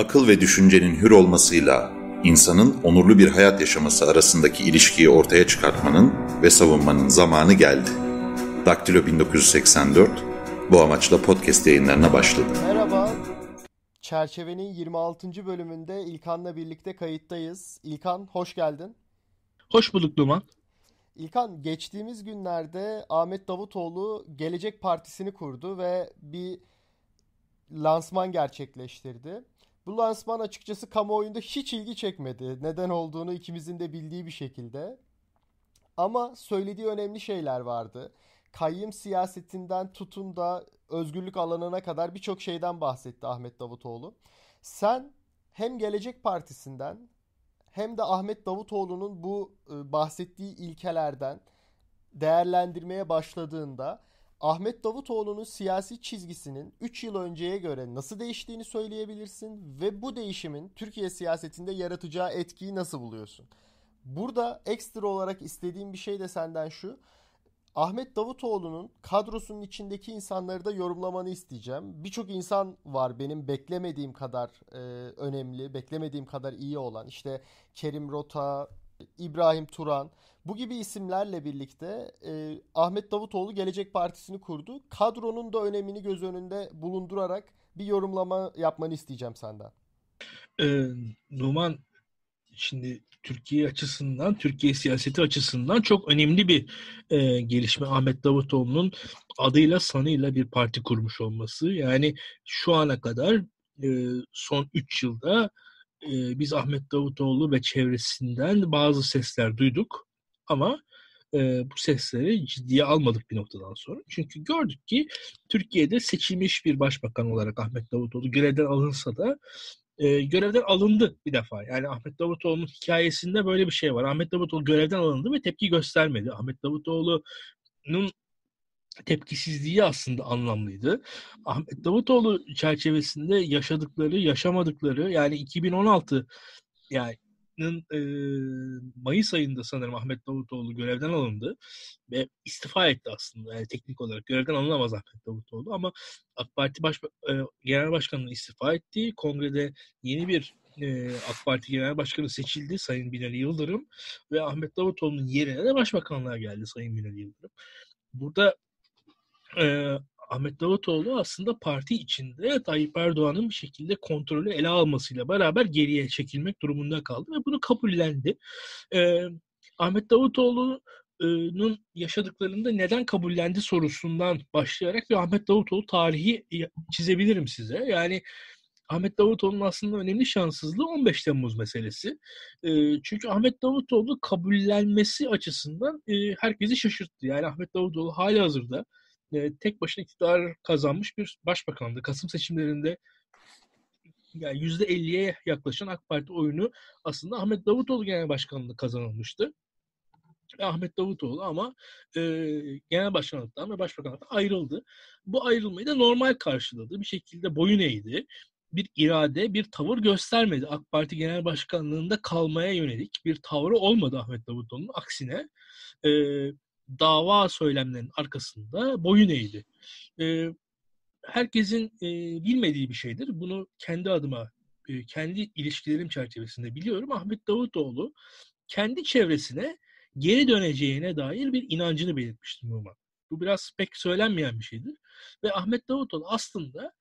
akıl ve düşüncenin hür olmasıyla insanın onurlu bir hayat yaşaması arasındaki ilişkiyi ortaya çıkartmanın ve savunmanın zamanı geldi. Daktilo 1984 bu amaçla podcast yayınlarına başladı. Merhaba. Çerçevenin 26. bölümünde İlkan'la birlikte kayıttayız. İlkan hoş geldin. Hoş bulduk Duman. İlkan geçtiğimiz günlerde Ahmet Davutoğlu Gelecek Partisi'ni kurdu ve bir lansman gerçekleştirdi. Bu lansman açıkçası kamuoyunda hiç ilgi çekmedi. Neden olduğunu ikimizin de bildiği bir şekilde. Ama söylediği önemli şeyler vardı. Kayyım siyasetinden tutun da özgürlük alanına kadar birçok şeyden bahsetti Ahmet Davutoğlu. Sen hem Gelecek Partisi'nden hem de Ahmet Davutoğlu'nun bu ıı, bahsettiği ilkelerden değerlendirmeye başladığında Ahmet Davutoğlu'nun siyasi çizgisinin 3 yıl önceye göre nasıl değiştiğini söyleyebilirsin ve bu değişimin Türkiye siyasetinde yaratacağı etkiyi nasıl buluyorsun? Burada ekstra olarak istediğim bir şey de senden şu. Ahmet Davutoğlu'nun kadrosunun içindeki insanları da yorumlamanı isteyeceğim. Birçok insan var benim beklemediğim kadar e, önemli, beklemediğim kadar iyi olan. İşte Kerim Rota, İbrahim Turan. Bu gibi isimlerle birlikte e, Ahmet Davutoğlu Gelecek Partisi'ni kurdu. Kadronun da önemini göz önünde bulundurarak bir yorumlama yapmanı isteyeceğim senden. E, Numan şimdi Türkiye açısından, Türkiye siyaseti açısından çok önemli bir e, gelişme Ahmet Davutoğlu'nun adıyla sanıyla bir parti kurmuş olması. Yani şu ana kadar e, son 3 yılda e, biz Ahmet Davutoğlu ve çevresinden bazı sesler duyduk. Ama e, bu sesleri ciddiye almadık bir noktadan sonra. Çünkü gördük ki Türkiye'de seçilmiş bir başbakan olarak Ahmet Davutoğlu görevden alınsa da e, görevden alındı bir defa. Yani Ahmet Davutoğlu'nun hikayesinde böyle bir şey var. Ahmet Davutoğlu görevden alındı ve tepki göstermedi. Ahmet Davutoğlu'nun tepkisizliği aslında anlamlıydı. Ahmet Davutoğlu çerçevesinde yaşadıkları, yaşamadıkları yani 2016 yani Parti'nin e, Mayıs ayında sanırım Ahmet Davutoğlu görevden alındı ve istifa etti aslında. Yani teknik olarak görevden alınamaz Ahmet Davutoğlu ama AK Parti baş, e, Genel Başkanı'nın istifa ettiği kongrede yeni bir e, AK Parti Genel Başkanı seçildi Sayın Binali Yıldırım ve Ahmet Davutoğlu'nun yerine de Başbakanlığa geldi Sayın Binali Yıldırım. Burada e, Ahmet Davutoğlu aslında parti içinde Tayyip Erdoğan'ın bir şekilde kontrolü ele almasıyla beraber geriye çekilmek durumunda kaldı ve bunu kabullendi. Ee, Ahmet Davutoğlu Davutoğlu'nun yaşadıklarında neden kabullendi sorusundan başlayarak bir Ahmet Davutoğlu tarihi e, çizebilirim size. Yani Ahmet Davutoğlu'nun aslında önemli şanssızlığı 15 Temmuz meselesi. çünkü Ahmet Davutoğlu kabullenmesi açısından herkesi şaşırttı. Yani Ahmet Davutoğlu hala hazırda e, tek başına iktidar kazanmış bir başbakandı. Kasım seçimlerinde yani %50'ye yaklaşan AK Parti oyunu aslında Ahmet Davutoğlu genel başkanlığı kazanılmıştı. Ahmet Davutoğlu ama e, genel başkanlıktan ve başbakanlıktan ayrıldı. Bu ayrılmayı da normal karşıladı. Bir şekilde boyun eğdi. Bir irade, bir tavır göstermedi. AK Parti Genel Başkanlığı'nda kalmaya yönelik bir tavrı olmadı Ahmet Davutoğlu'nun. Aksine e, dava söylemlerinin arkasında boyun eğdi. E, herkesin e, bilmediği bir şeydir. Bunu kendi adıma, e, kendi ilişkilerim çerçevesinde biliyorum. Ahmet Davutoğlu kendi çevresine geri döneceğine dair bir inancını belirtmişti Numan. Bu biraz pek söylenmeyen bir şeydir. Ve Ahmet Davutoğlu aslında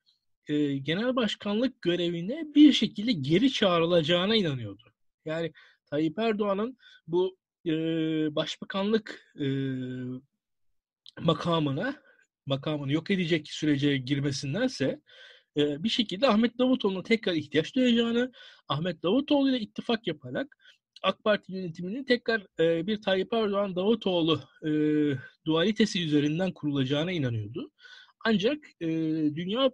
e, genel başkanlık görevine bir şekilde geri çağrılacağına inanıyordu. Yani Tayyip Erdoğan'ın bu e, başbakanlık e, makamına makamını yok edecek sürece girmesindense e, bir şekilde Ahmet Davutoğlu'na tekrar ihtiyaç duyacağını, Ahmet Davutoğlu ile ittifak yaparak AK Parti yönetiminin tekrar e, bir Tayyip Erdoğan Davutoğlu e, dualitesi üzerinden kurulacağına inanıyordu. Ancak e, dünya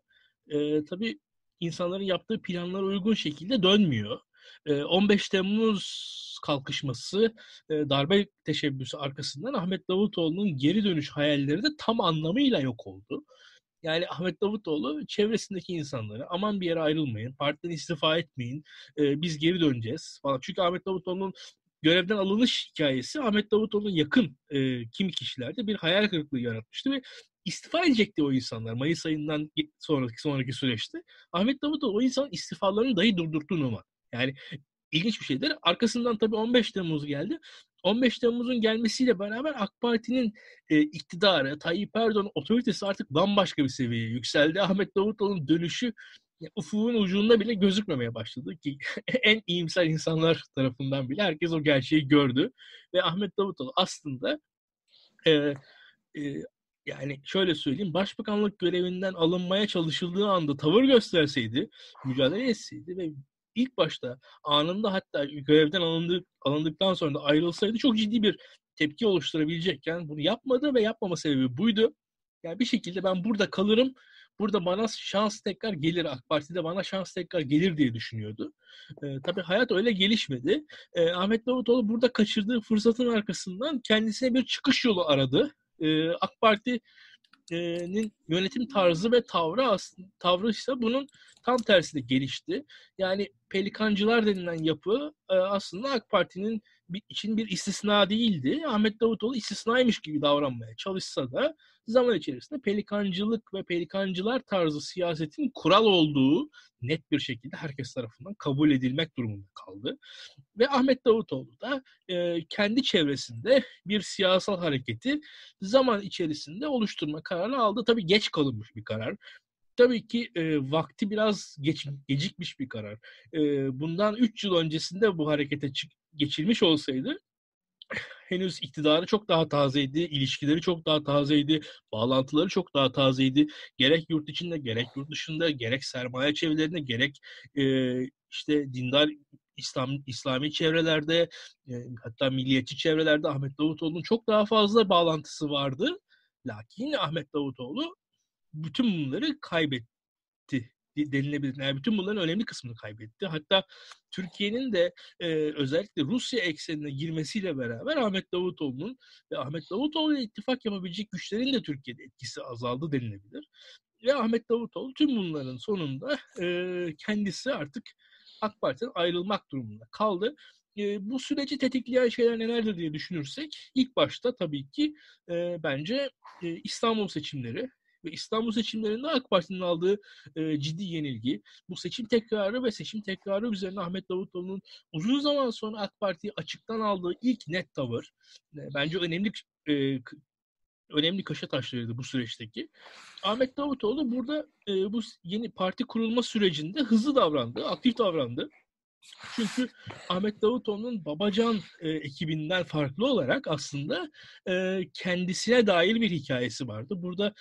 e, tabii insanların yaptığı planlara uygun şekilde dönmüyor. 15 ee, Temmuz kalkışması, e, darbe teşebbüsü arkasından Ahmet Davutoğlu'nun geri dönüş hayalleri de tam anlamıyla yok oldu. Yani Ahmet Davutoğlu çevresindeki insanlara aman bir yere ayrılmayın, partiden istifa etmeyin, e, biz geri döneceğiz falan. Çünkü Ahmet Davutoğlu'nun görevden alınış hikayesi Ahmet Davutoğlu'nun yakın e, kimi kişilerde bir hayal kırıklığı yaratmıştı ve istifa edecekti o insanlar Mayıs ayından sonraki sonraki süreçte. Ahmet Davutoğlu o insan istifalarını dahi durdurttu normal. Yani ilginç bir şeydir. Arkasından tabii 15 Temmuz geldi. 15 Temmuz'un gelmesiyle beraber AK Parti'nin e, iktidarı, Tayyip Erdoğan otoritesi artık bambaşka bir seviyeye yükseldi. Ahmet Davutoğlu'nun dönüşü ufuğun ucunda bile gözükmemeye başladı ki en iyimser insanlar tarafından bile herkes o gerçeği gördü ve Ahmet Davutoğlu aslında e, e, yani şöyle söyleyeyim başbakanlık görevinden alınmaya çalışıldığı anda tavır gösterseydi mücadele etseydi ve ilk başta anında hatta görevden alındı, alındıktan sonra da ayrılsaydı çok ciddi bir tepki oluşturabilecekken bunu yapmadı ve yapmama sebebi buydu. Yani bir şekilde ben burada kalırım. Burada bana şans tekrar gelir. AK Parti'de bana şans tekrar gelir diye düşünüyordu. ee, tabii hayat öyle gelişmedi. ee, Ahmet Davutoğlu burada kaçırdığı fırsatın arkasından kendisine bir çıkış yolu aradı. E, ee, AK Parti yönetmenin yönetim tarzı ve tavrı aslında tavrı ise bunun tam tersi de gelişti. Yani pelikancılar denilen yapı e, aslında AK Parti'nin için bir istisna değildi. Ahmet Davutoğlu istisnaymış gibi davranmaya çalışsa da zaman içerisinde pelikancılık ve pelikancılar tarzı siyasetin kural olduğu net bir şekilde herkes tarafından kabul edilmek durumunda kaldı. Ve Ahmet Davutoğlu da e, kendi çevresinde bir siyasal hareketi zaman içerisinde oluşturma kararı aldı. Tabii geç kalınmış bir karar tabii ki e, vakti biraz geç, gecikmiş bir karar. E, bundan 3 yıl öncesinde bu harekete çık, Geçirmiş olsaydı henüz iktidarı çok daha tazeydi, ilişkileri çok daha tazeydi, bağlantıları çok daha tazeydi. Gerek yurt içinde, gerek yurt dışında, gerek sermaye çevrelerinde, gerek e, işte dindar İslam İslami çevrelerde, e, hatta milliyetçi çevrelerde Ahmet Davutoğlu'nun çok daha fazla bağlantısı vardı. Lakin Ahmet Davutoğlu bütün bunları kaybetti denilebilir. Yani bütün bunların önemli kısmını kaybetti. Hatta Türkiye'nin de e, özellikle Rusya eksenine girmesiyle beraber Ahmet Davutoğlu'nun ve Ahmet Davutoğlu'ya ittifak yapabilecek güçlerin de Türkiye'de etkisi azaldı denilebilir. Ve Ahmet Davutoğlu tüm bunların sonunda e, kendisi artık AK Parti'den ayrılmak durumunda kaldı e, bu süreci tetikleyen şeyler nelerdir diye düşünürsek ilk başta tabii ki e, bence e, İstanbul seçimleri ve İstanbul seçimlerinde AK Parti'nin aldığı e, ciddi yenilgi, bu seçim tekrarı ve seçim tekrarı üzerine Ahmet Davutoğlu'nun uzun zaman sonra AK Parti'yi açıktan aldığı ilk net tavır, e, bence önemli e, önemli kaşa taşlarıydı bu süreçteki. Ahmet Davutoğlu burada e, bu yeni parti kurulma sürecinde hızlı davrandı, aktif davrandı. Çünkü Ahmet Davutoğlu'nun Babacan e, ekibinden farklı olarak aslında e, kendisine dair bir hikayesi vardı. Burada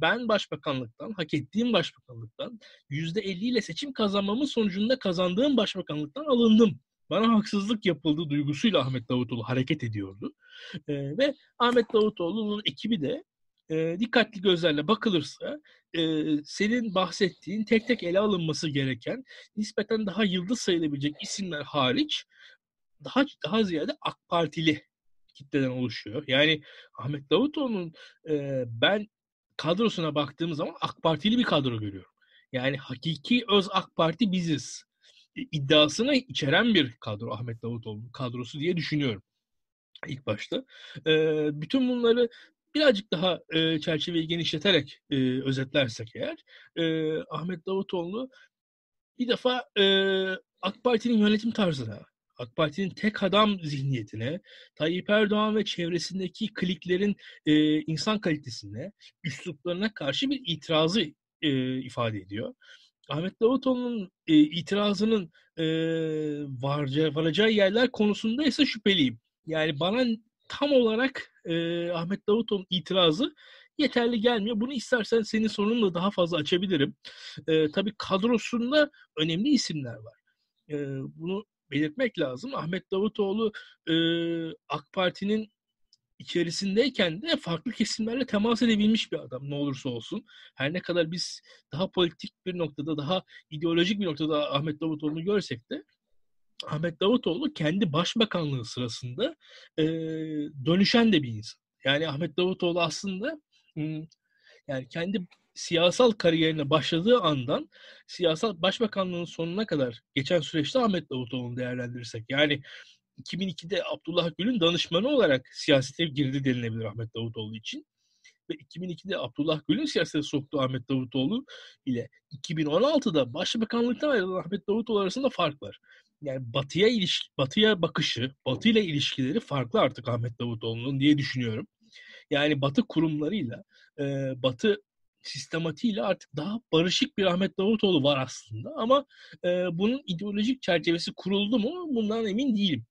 ben başbakanlıktan, hak ettiğim başbakanlıktan %50 ile seçim kazanmamın sonucunda kazandığım başbakanlıktan alındım. Bana haksızlık yapıldığı duygusuyla Ahmet Davutoğlu hareket ediyordu. ve Ahmet Davutoğlu'nun ekibi de dikkatli gözlerle bakılırsa senin bahsettiğin tek tek ele alınması gereken nispeten daha yıldız sayılabilecek isimler hariç daha daha ziyade AK Partili kitleden oluşuyor. Yani Ahmet Davutoğlu'nun e, ben kadrosuna baktığım zaman AK Partili bir kadro görüyorum. Yani hakiki öz AK Parti biziz e, iddiasını içeren bir kadro Ahmet Davutoğlu kadrosu diye düşünüyorum ilk başta. E, bütün bunları birazcık daha e, çerçeveyi genişleterek özetlersek eğer Ahmet Davutoğlu bir defa AK Parti'nin yönetim tarzına, AK Parti'nin tek adam zihniyetine, Tayyip Erdoğan ve çevresindeki kliklerin e, insan kalitesine, üsluplarına karşı bir itirazı e, ifade ediyor. Ahmet Davutoğlu'nun e, itirazının e, varacağı, varacağı yerler konusunda ise şüpheliyim. Yani bana tam olarak e, Ahmet Davutoğlu'nun itirazı yeterli gelmiyor. Bunu istersen senin sorununla daha fazla açabilirim. E, tabii kadrosunda önemli isimler var. E, bunu belirtmek lazım. Ahmet Davutoğlu e, AK Parti'nin içerisindeyken de farklı kesimlerle temas edebilmiş bir adam ne olursa olsun. Her ne kadar biz daha politik bir noktada, daha ideolojik bir noktada Ahmet Davutoğlu'nu görsek de Ahmet Davutoğlu kendi başbakanlığı sırasında e, dönüşen de bir insan. Yani Ahmet Davutoğlu aslında yani kendi siyasal kariyerine başladığı andan siyasal başbakanlığın sonuna kadar geçen süreçte Ahmet Davutoğlu'nu değerlendirirsek yani 2002'de Abdullah Gül'ün danışmanı olarak siyasete girdi denilebilir Ahmet Davutoğlu için. Ve 2002'de Abdullah Gül'ün siyasete soktuğu Ahmet Davutoğlu ile 2016'da başbakanlıktan ayrılan Ahmet Davutoğlu arasında fark var. Yani batıya iliş batıya bakışı, Batı ile ilişkileri farklı artık Ahmet Davutoğlu'nun diye düşünüyorum. Yani batı kurumlarıyla, e, batı sistematiğiyle artık daha barışık bir Ahmet Davutoğlu var aslında. Ama e, bunun ideolojik çerçevesi kuruldu mu bundan emin değilim.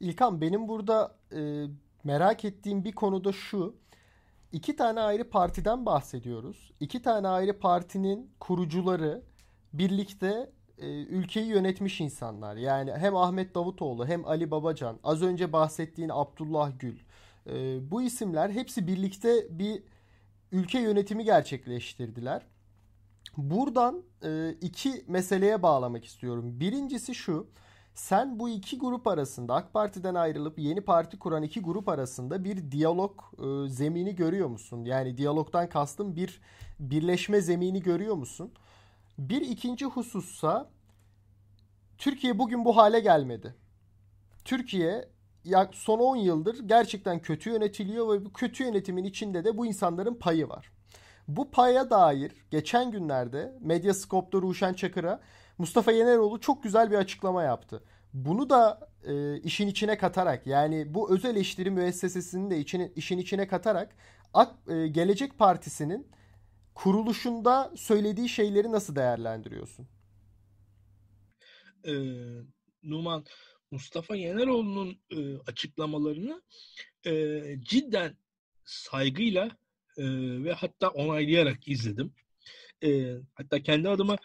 İlkan benim burada e, merak ettiğim bir konu da şu. İki tane ayrı partiden bahsediyoruz. İki tane ayrı partinin kurucuları birlikte e, ülkeyi yönetmiş insanlar. Yani hem Ahmet Davutoğlu hem Ali Babacan, az önce bahsettiğin Abdullah Gül. E, bu isimler hepsi birlikte bir ülke yönetimi gerçekleştirdiler. Buradan e, iki meseleye bağlamak istiyorum. Birincisi şu. Sen bu iki grup arasında AK Parti'den ayrılıp yeni parti kuran iki grup arasında bir diyalog e, zemini görüyor musun? Yani diyalogdan kastım bir birleşme zemini görüyor musun? Bir ikinci husussa Türkiye bugün bu hale gelmedi. Türkiye son 10 yıldır gerçekten kötü yönetiliyor ve bu kötü yönetimin içinde de bu insanların payı var. Bu paya dair geçen günlerde Medyascope'da Ruşen Çakır'a Mustafa Yeneroğlu çok güzel bir açıklama yaptı. Bunu da e, işin içine katarak yani bu öz eleştiri müessesesini de için, işin içine katarak Ak, e, Gelecek Partisi'nin kuruluşunda söylediği şeyleri nasıl değerlendiriyorsun? Ee, Numan Mustafa Yeneroğlu'nun e, açıklamalarını e, cidden saygıyla e, ve hatta onaylayarak izledim. E, hatta kendi adıma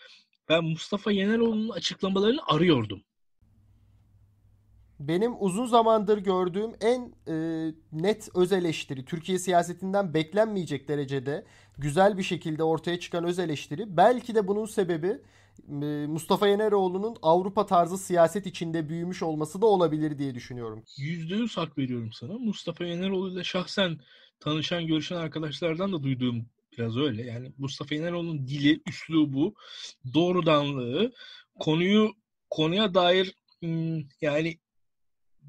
ben Mustafa Yeneroğlu'nun açıklamalarını arıyordum. Benim uzun zamandır gördüğüm en e, net öz eleştiri, Türkiye siyasetinden beklenmeyecek derecede güzel bir şekilde ortaya çıkan öz eleştiri. Belki de bunun sebebi ee, Mustafa Yeneroğlu'nun Avrupa tarzı siyaset içinde büyümüş olması da olabilir diye düşünüyorum. Yüzde yüz hak veriyorum sana. Mustafa Yeneroğlu ile şahsen tanışan, görüşen arkadaşlardan da duyduğum biraz öyle. Yani Mustafa Yeneroğlu'nun dili, üslubu, doğrudanlığı, konuyu konuya dair hmm, yani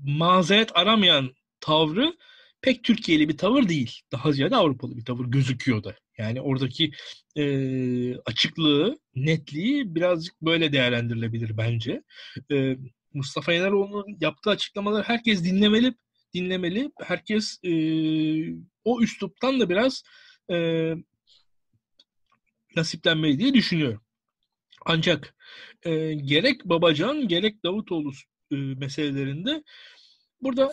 mazeret aramayan tavrı pek Türkiye'li bir tavır değil. Daha ziyade Avrupalı bir tavır gözüküyor da yani oradaki e, açıklığı, netliği birazcık böyle değerlendirilebilir bence. E, Mustafa Yeneroğlu'nun yaptığı açıklamaları herkes dinlemeli. Dinlemeli. Herkes e, o üsluptan da biraz e, nasiplenmeli diye düşünüyorum. Ancak e, gerek Babacan gerek Davutoğlu e, meselelerinde burada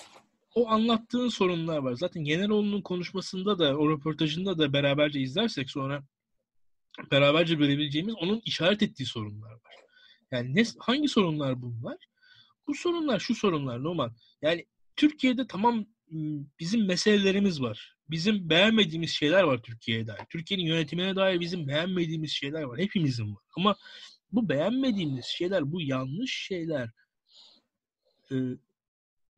o anlattığın sorunlar var. Zaten Generoğlu'nun konuşmasında da o röportajında da beraberce izlersek sonra beraberce görebileceğimiz onun işaret ettiği sorunlar var. Yani ne, hangi sorunlar bunlar? Bu sorunlar şu sorunlar Noman. Yani Türkiye'de tamam ıı, bizim meselelerimiz var. Bizim beğenmediğimiz şeyler var Türkiye'ye dair. Türkiye'nin yönetimine dair bizim beğenmediğimiz şeyler var. Hepimizin var. Ama bu beğenmediğimiz şeyler, bu yanlış şeyler ıı,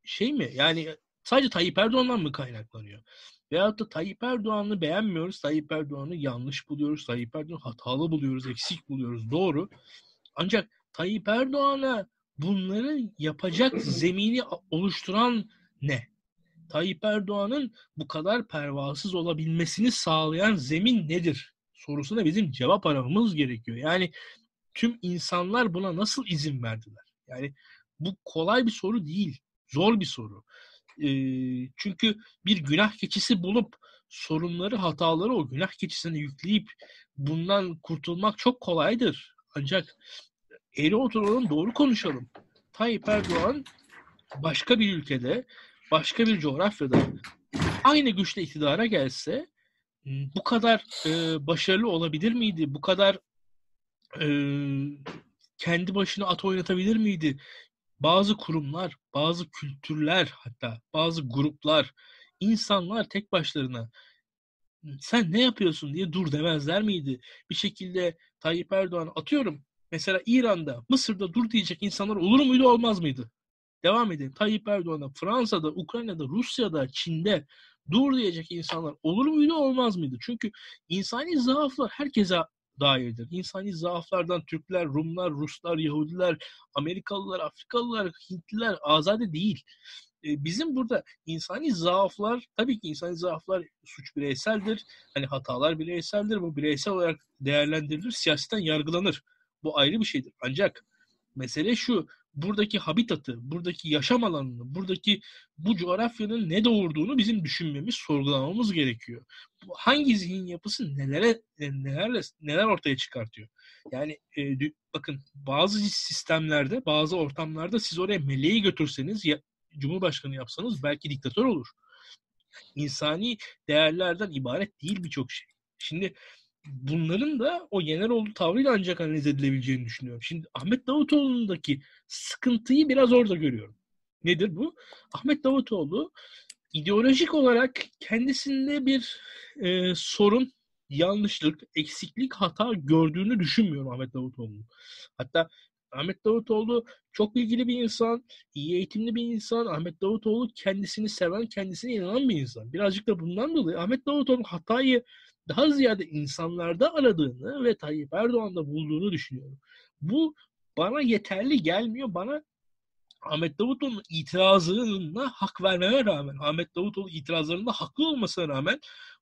şey mi? Yani Sadece Tayyip Erdoğan'dan mı kaynaklanıyor? Veyahut da Tayyip Erdoğan'ı beğenmiyoruz, Tayyip Erdoğan'ı yanlış buluyoruz, Tayyip Erdoğan'ı hatalı buluyoruz, eksik buluyoruz, doğru. Ancak Tayyip Erdoğan'a bunları yapacak zemini oluşturan ne? Tayyip Erdoğan'ın bu kadar pervasız olabilmesini sağlayan zemin nedir? Sorusuna bizim cevap aramamız gerekiyor. Yani tüm insanlar buna nasıl izin verdiler? Yani bu kolay bir soru değil. Zor bir soru. E, çünkü bir günah keçisi bulup sorunları, hataları o günah keçisine yükleyip bundan kurtulmak çok kolaydır. Ancak eğri oturalım doğru konuşalım. Tayyip Erdoğan başka bir ülkede, başka bir coğrafyada aynı güçle iktidara gelse bu kadar e, başarılı olabilir miydi? Bu kadar e, kendi başına at oynatabilir miydi? bazı kurumlar, bazı kültürler hatta bazı gruplar, insanlar tek başlarına sen ne yapıyorsun diye dur demezler miydi? Bir şekilde Tayyip Erdoğan atıyorum mesela İran'da, Mısır'da dur diyecek insanlar olur muydu olmaz mıydı? Devam edin. Tayyip Erdoğan'a Fransa'da, Ukrayna'da, Rusya'da, Çin'de dur diyecek insanlar olur muydu olmaz mıydı? Çünkü insani zaaflar herkese dairdir. İnsani zaaflardan Türkler, Rumlar, Ruslar, Yahudiler, Amerikalılar, Afrikalılar, Hintliler azade değil. E, bizim burada insani zaaflar, tabii ki insani zaaflar suç bireyseldir. Hani hatalar bireyseldir. Bu bireysel olarak değerlendirilir, siyasetten yargılanır. Bu ayrı bir şeydir. Ancak mesele şu, buradaki habitatı, buradaki yaşam alanını, buradaki bu coğrafyanın ne doğurduğunu bizim düşünmemiz, sorgulamamız gerekiyor. Hangi zihin yapısı nelere e, nelerle neler ortaya çıkartıyor? Yani e, bakın bazı sistemlerde, bazı ortamlarda siz oraya meleği götürseniz ya, Cumhurbaşkanı yapsanız belki diktatör olur. İnsani değerlerden ibaret değil birçok şey. Şimdi bunların da o genel olduğu tavrıyla ancak analiz edilebileceğini düşünüyorum. Şimdi Ahmet Davutoğlu'ndaki sıkıntıyı biraz orada görüyorum. Nedir bu? Ahmet Davutoğlu ideolojik olarak kendisinde bir e, sorun, yanlışlık, eksiklik, hata gördüğünü düşünmüyorum Ahmet Davutoğlu'nun. Hatta Ahmet Davutoğlu çok ilgili bir insan, iyi eğitimli bir insan. Ahmet Davutoğlu kendisini seven, kendisine inanan bir insan. Birazcık da bundan dolayı Ahmet Davutoğlu hatayı daha ziyade insanlarda aradığını ve Tayyip Erdoğan'da bulduğunu düşünüyorum. Bu bana yeterli gelmiyor. Bana Ahmet Davutoğlu'nun itirazına hak vermeme rağmen, Ahmet Davutoğlu itirazlarında haklı olmasına rağmen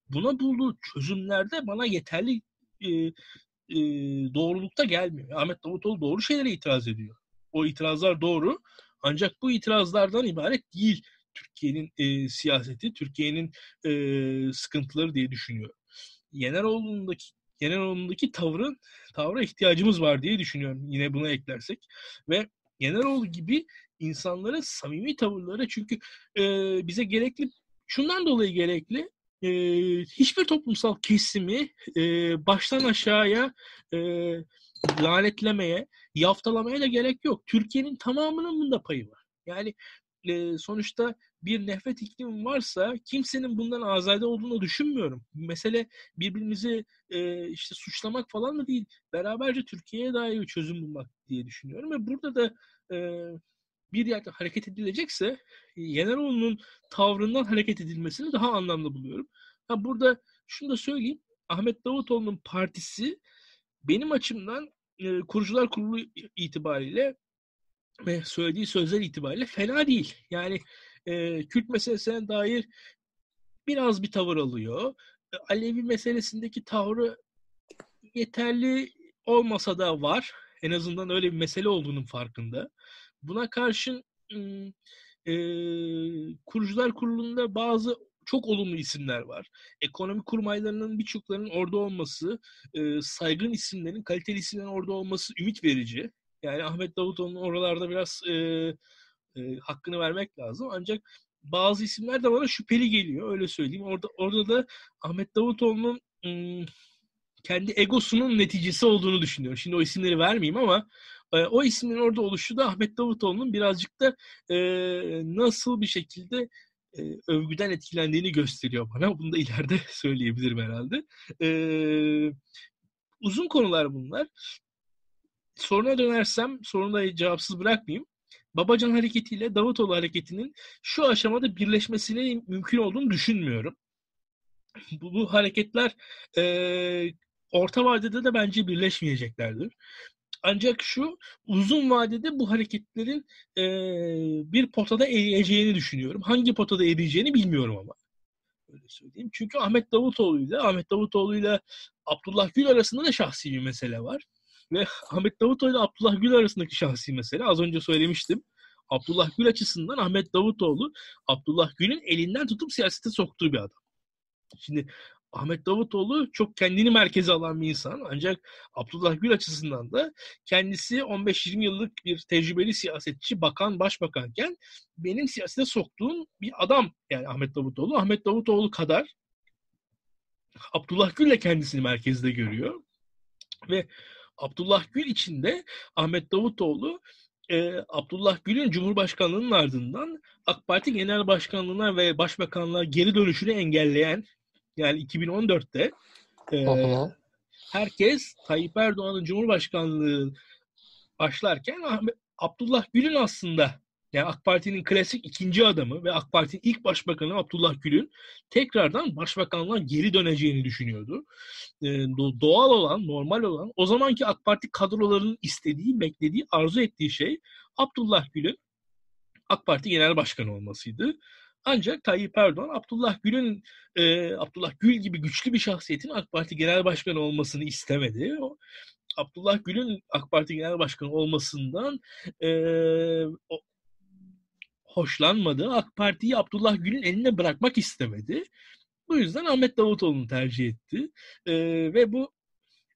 buna bulduğu çözümlerde bana yeterli e, e, doğrulukta gelmiyor. Ahmet Davutoğlu doğru şeylere itiraz ediyor. O itirazlar doğru ancak bu itirazlardan ibaret değil Türkiye'nin e, siyaseti, Türkiye'nin e, sıkıntıları diye düşünüyorum. Yeneroğlu'ndaki Yeneroğlu'ndaki tavrın tavra ihtiyacımız var diye düşünüyorum. Yine buna eklersek ve Yeneroğlu gibi insanların samimi tavırları çünkü e, bize gerekli şundan dolayı gerekli e, hiçbir toplumsal kesimi e, baştan aşağıya e, lanetlemeye, yaftalamaya da gerek yok. Türkiye'nin tamamının bunda payı var. Yani e, sonuçta bir nefret iklimi varsa kimsenin bundan azade olduğunu düşünmüyorum. Mesele birbirimizi e, işte suçlamak falan mı değil. Beraberce Türkiye'ye dair bir çözüm bulmak diye düşünüyorum ve burada da e, bir yerde hareket edilecekse e, Yeneroğlu'nun tavrından hareket edilmesini daha anlamlı buluyorum. Ha burada şunu da söyleyeyim. Ahmet Davutoğlu'nun partisi benim açımdan e, kurucular kurulu itibariyle ve söylediği sözler itibariyle fena değil. Yani e, Kürt meselesine dair biraz bir tavır alıyor. Alevi meselesindeki tavrı yeterli olmasa da var. En azından öyle bir mesele olduğunun farkında. Buna karşın e, kurucular kurulunda bazı çok olumlu isimler var. Ekonomi kurmaylarının birçoklarının orada olması, e, saygın isimlerin, kaliteli isimlerin orada olması ümit verici. Yani Ahmet Davutoğlu'nun oralarda biraz e, e, hakkını vermek lazım. Ancak bazı isimler de bana şüpheli geliyor öyle söyleyeyim. Orada orada da Ahmet Davutoğlu'nun kendi egosunun neticesi olduğunu düşünüyorum. Şimdi o isimleri vermeyeyim ama e, o ismin orada oluşu da Ahmet Davutoğlu'nun birazcık da e, nasıl bir şekilde e, övgüden etkilendiğini gösteriyor bana. Bunu da ileride söyleyebilirim herhalde. E, uzun konular bunlar. Soruna dönersem sorunu da cevapsız bırakmayayım. Babacan hareketiyle Davutoğlu hareketinin şu aşamada birleşmesine mümkün olduğunu düşünmüyorum. Bu, bu hareketler e, orta vadede de bence birleşmeyeceklerdir. Ancak şu uzun vadede bu hareketlerin e, bir potada eriyeceğini düşünüyorum. Hangi potada eriyeceğini bilmiyorum ama. Öyle söyleyeyim. Çünkü Ahmet Davutoğlu ile Ahmet Davutoğlu ile Abdullah Gül arasında da şahsi bir mesele var ve Ahmet Davutoğlu ile Abdullah Gül arasındaki şahsi mesele az önce söylemiştim. Abdullah Gül açısından Ahmet Davutoğlu Abdullah Gül'ün elinden tutup siyasete soktuğu bir adam. Şimdi Ahmet Davutoğlu çok kendini merkeze alan bir insan ancak Abdullah Gül açısından da kendisi 15-20 yıllık bir tecrübeli siyasetçi, bakan, başbakanken benim siyasete soktuğum bir adam yani Ahmet Davutoğlu. Ahmet Davutoğlu kadar Abdullah Gül de kendisini merkezde görüyor ve Abdullah Gül için de Ahmet Davutoğlu e, Abdullah Gül'ün Cumhurbaşkanlığının ardından AK Parti Genel Başkanlığına ve Başbakanlığa geri dönüşünü engelleyen yani 2014'te e, herkes Tayyip Erdoğan'ın Cumhurbaşkanlığı başlarken Ahmet, Abdullah Gül'ün aslında yani AK Parti'nin klasik ikinci adamı ve AK Parti'nin ilk başbakanı Abdullah Gül'ün tekrardan başbakanlığa geri döneceğini düşünüyordu. Ee, doğal olan, normal olan o zamanki AK Parti kadrolarının istediği, beklediği, arzu ettiği şey Abdullah Gül'ün AK Parti Genel Başkanı olmasıydı. Ancak Tayyip Erdoğan Abdullah Gül'ün e, Abdullah Gül gibi güçlü bir şahsiyetin AK Parti Genel Başkanı olmasını istemedi. O, Abdullah Gül'ün AK Parti Genel Başkanı olmasından e, o, hoşlanmadı. AK Parti'yi Abdullah Gül'ün eline bırakmak istemedi. Bu yüzden Ahmet Davutoğlu'nu tercih etti. E, ve bu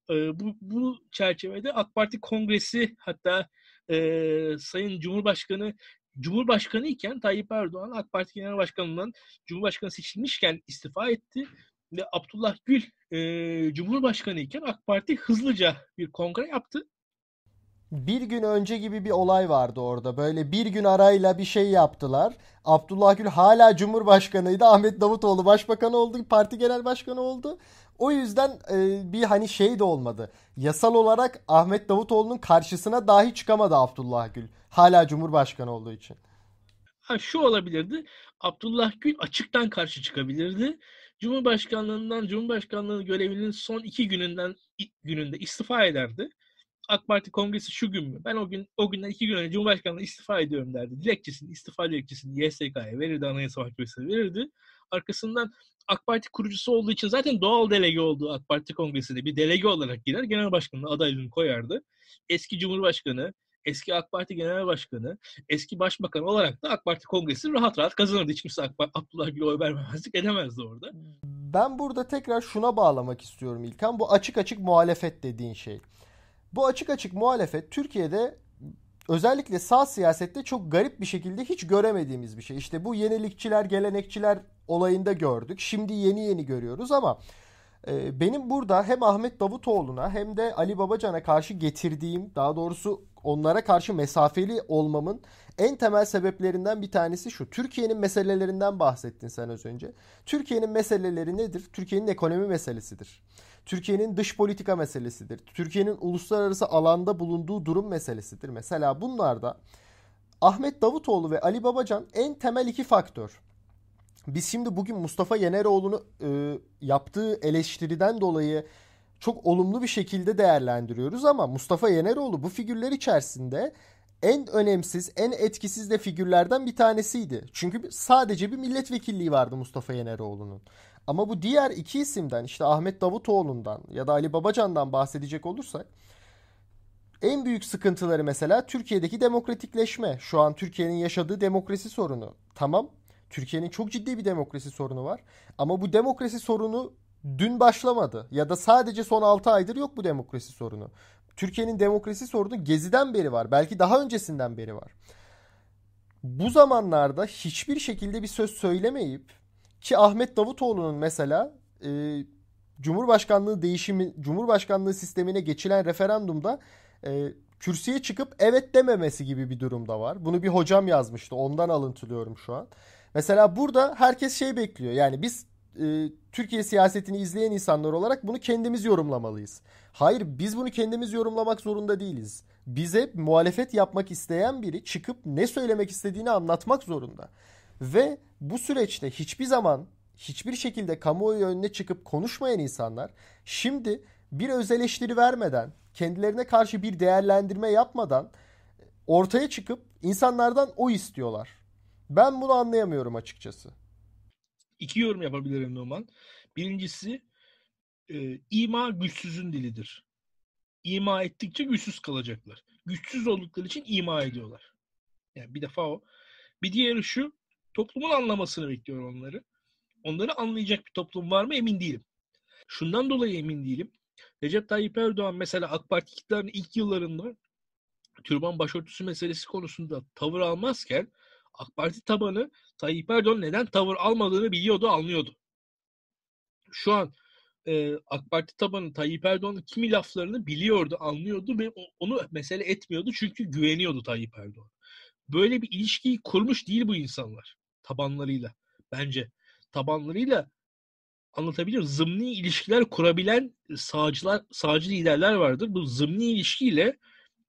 e, bu, bu çerçevede AK Parti kongresi hatta e, Sayın Cumhurbaşkanı Cumhurbaşkanı iken Tayyip Erdoğan AK Parti Genel Başkanı'ndan Cumhurbaşkanı seçilmişken istifa etti ve Abdullah Gül e, Cumhurbaşkanı iken AK Parti hızlıca bir kongre yaptı bir gün önce gibi bir olay vardı orada. Böyle bir gün arayla bir şey yaptılar. Abdullah Gül hala Cumhurbaşkanıydı. Ahmet Davutoğlu başbakan oldu. Parti genel başkanı oldu. O yüzden e, bir hani şey de olmadı. Yasal olarak Ahmet Davutoğlu'nun karşısına dahi çıkamadı Abdullah Gül. Hala Cumhurbaşkanı olduğu için. Ha, şu olabilirdi. Abdullah Gül açıktan karşı çıkabilirdi. Cumhurbaşkanlığından Cumhurbaşkanlığı görevinin son iki gününden gününde istifa ederdi. AK Parti kongresi şu gün mü? Ben o gün o günden iki gün önce Cumhurbaşkanlığı istifa ediyorum derdi. Dilekçesini, istifa dilekçesini YSK'ya verirdi, Anayasa Mahkemesi'ne verirdi. Arkasından AK Parti kurucusu olduğu için zaten doğal delege olduğu AK Parti kongresine bir delege olarak girer. Genel başkanına adaylığını koyardı. Eski Cumhurbaşkanı, eski AK Parti Genel Başkanı, eski Başbakan olarak da AK Parti Kongresi rahat rahat kazanırdı. Hiç kimse AK Parti, Abdullah Gül'e oy vermemezlik edemezdi orada. Ben burada tekrar şuna bağlamak istiyorum İlkan. Bu açık açık muhalefet dediğin şey. Bu açık açık muhalefet Türkiye'de özellikle sağ siyasette çok garip bir şekilde hiç göremediğimiz bir şey. İşte bu yenilikçiler, gelenekçiler olayında gördük. Şimdi yeni yeni görüyoruz ama e, benim burada hem Ahmet Davutoğlu'na hem de Ali Babacan'a karşı getirdiğim, daha doğrusu onlara karşı mesafeli olmamın en temel sebeplerinden bir tanesi şu. Türkiye'nin meselelerinden bahsettin sen az önce. Türkiye'nin meseleleri nedir? Türkiye'nin ekonomi meselesidir. Türkiye'nin dış politika meselesidir. Türkiye'nin uluslararası alanda bulunduğu durum meselesidir. Mesela bunlarda Ahmet Davutoğlu ve Ali Babacan en temel iki faktör. Biz şimdi bugün Mustafa Yeneroğlu'nu e, yaptığı eleştiriden dolayı çok olumlu bir şekilde değerlendiriyoruz ama Mustafa Yeneroğlu bu figürler içerisinde en önemsiz, en etkisiz de figürlerden bir tanesiydi. Çünkü sadece bir milletvekilliği vardı Mustafa Yeneroğlu'nun. Ama bu diğer iki isimden işte Ahmet Davutoğlu'ndan ya da Ali Babacan'dan bahsedecek olursak en büyük sıkıntıları mesela Türkiye'deki demokratikleşme. Şu an Türkiye'nin yaşadığı demokrasi sorunu. Tamam Türkiye'nin çok ciddi bir demokrasi sorunu var. Ama bu demokrasi sorunu dün başlamadı ya da sadece son 6 aydır yok bu demokrasi sorunu. Türkiye'nin demokrasi sorunu geziden beri var. Belki daha öncesinden beri var. Bu zamanlarda hiçbir şekilde bir söz söylemeyip ki Ahmet Davutoğlu'nun mesela e, Cumhurbaşkanlığı değişimi Cumhurbaşkanlığı sistemine geçilen referandumda e, kürsüye çıkıp evet dememesi gibi bir durumda var. Bunu bir hocam yazmıştı. Ondan alıntılıyorum şu an. Mesela burada herkes şey bekliyor. Yani biz e, Türkiye siyasetini izleyen insanlar olarak bunu kendimiz yorumlamalıyız. Hayır biz bunu kendimiz yorumlamak zorunda değiliz. Bize muhalefet yapmak isteyen biri çıkıp ne söylemek istediğini anlatmak zorunda. Ve bu süreçte hiçbir zaman hiçbir şekilde kamuoyu önüne çıkıp konuşmayan insanlar şimdi bir öz eleştiri vermeden, kendilerine karşı bir değerlendirme yapmadan e, ortaya çıkıp insanlardan o istiyorlar. Ben bunu anlayamıyorum açıkçası iki yorum yapabilirim Numan. Birincisi e, ima güçsüzün dilidir. İma ettikçe güçsüz kalacaklar. Güçsüz oldukları için ima ediyorlar. Yani bir defa o. Bir diğeri şu toplumun anlamasını bekliyor onları. Onları anlayacak bir toplum var mı emin değilim. Şundan dolayı emin değilim. Recep Tayyip Erdoğan mesela AK Parti iktidarının ilk yıllarında türban başörtüsü meselesi konusunda tavır almazken AK Parti tabanı Tayyip Erdoğan neden tavır almadığını biliyordu, anlıyordu. Şu an e, AK Parti tabanı Tayyip Erdoğan'ın kimi laflarını biliyordu, anlıyordu ve onu mesele etmiyordu çünkü güveniyordu Tayyip Erdoğan. Böyle bir ilişkiyi kurmuş değil bu insanlar tabanlarıyla bence. Tabanlarıyla anlatabiliyor zımni ilişkiler kurabilen sağcılar, sağcı liderler vardır. Bu zımni ilişkiyle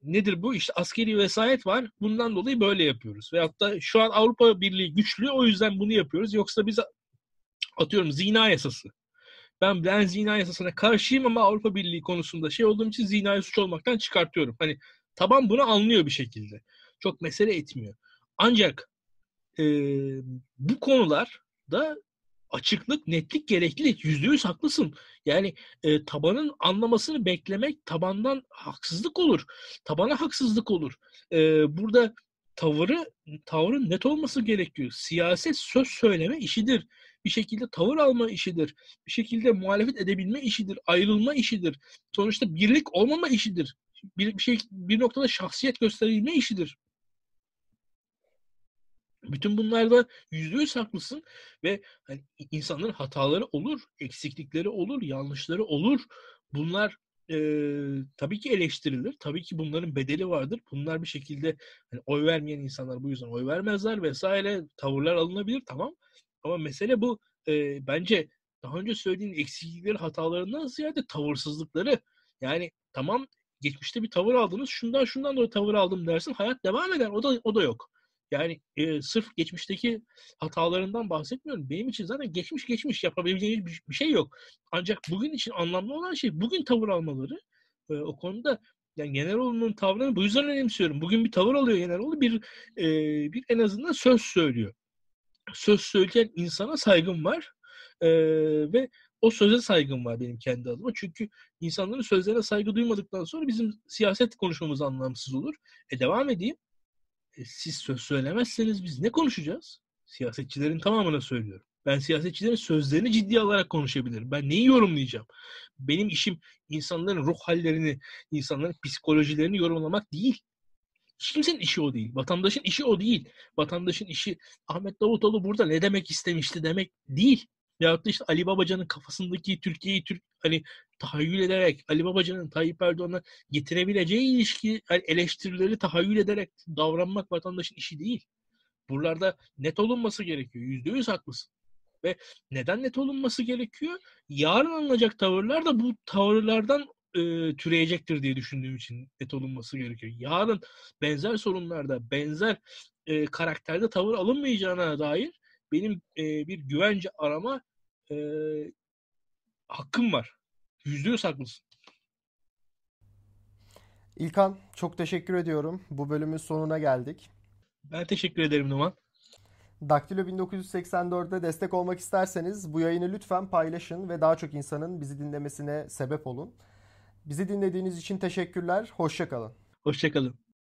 nedir bu? İşte askeri vesayet var. Bundan dolayı böyle yapıyoruz. Ve hatta şu an Avrupa Birliği güçlü o yüzden bunu yapıyoruz. Yoksa biz atıyorum zina yasası. Ben ben zina yasasına karşıyım ama Avrupa Birliği konusunda şey olduğum için zinayı suç olmaktan çıkartıyorum. Hani taban bunu anlıyor bir şekilde. Çok mesele etmiyor. Ancak e, bu konular da açıklık, netlik gerekli. Yüzde yüz haklısın. Yani e, tabanın anlamasını beklemek tabandan haksızlık olur. Tabana haksızlık olur. E, burada tavırı, tavrın net olması gerekiyor. Siyaset söz söyleme işidir. Bir şekilde tavır alma işidir. Bir şekilde muhalefet edebilme işidir. Ayrılma işidir. Sonuçta birlik olmama işidir. Bir, bir, şey, bir noktada şahsiyet gösterilme işidir. Bütün bunlarda yüzde yüz haklısın ve hani insanların hataları olur, eksiklikleri olur, yanlışları olur. Bunlar e, tabii ki eleştirilir. Tabii ki bunların bedeli vardır. Bunlar bir şekilde hani oy vermeyen insanlar bu yüzden oy vermezler vesaire. Tavırlar alınabilir tamam. Ama mesele bu e, bence daha önce söylediğim eksiklikleri, hatalarından ziyade tavırsızlıkları. Yani tamam geçmişte bir tavır aldınız. Şundan şundan dolayı tavır aldım dersin. Hayat devam eder. O da o da yok. Yani e, sırf geçmişteki hatalarından bahsetmiyorum. Benim için zaten geçmiş geçmiş yapabileceğiniz bir, bir şey yok. Ancak bugün için anlamlı olan şey bugün tavır almaları. E, o konuda yani Generaloğlu'nun tavrını bu yüzden önemsiyorum. Bugün bir tavır alıyor Generaloğlu bir e, bir en azından söz söylüyor. Söz söyleyen insana saygım var. E, ve o söze saygım var benim kendi adıma. Çünkü insanların sözlerine saygı duymadıktan sonra bizim siyaset konuşmamız anlamsız olur. E devam edeyim. E, siz söz söylemezseniz biz ne konuşacağız? Siyasetçilerin tamamına söylüyorum. Ben siyasetçilerin sözlerini ciddi alarak konuşabilirim. Ben neyi yorumlayacağım? Benim işim insanların ruh hallerini, insanların psikolojilerini yorumlamak değil. Hiç kimsenin işi o değil. Vatandaşın işi o değil. Vatandaşın işi Ahmet Davutoğlu burada ne demek istemişti demek değil. Yahut da işte Ali Babacan'ın kafasındaki Türkiye'yi Türk hani tahayyül ederek Ali Babacan'ın Tayyip Erdoğan'a getirebileceği ilişki yani eleştirileri tahayyül ederek davranmak vatandaşın işi değil. Buralarda net olunması gerekiyor. Yüzde yüz haklısın. Ve neden net olunması gerekiyor? Yarın alınacak tavırlar da bu tavırlardan e, türeyecektir diye düşündüğüm için net olunması gerekiyor. Yarın benzer sorunlarda, benzer e, karakterde tavır alınmayacağına dair benim e, bir güvence arama e, hakkım var. Yüzde yüz haklısın. İlkan çok teşekkür ediyorum. Bu bölümün sonuna geldik. Ben teşekkür ederim Numan. Daktilo 1984'de destek olmak isterseniz bu yayını lütfen paylaşın ve daha çok insanın bizi dinlemesine sebep olun. Bizi dinlediğiniz için teşekkürler. Hoşçakalın. Hoşçakalın.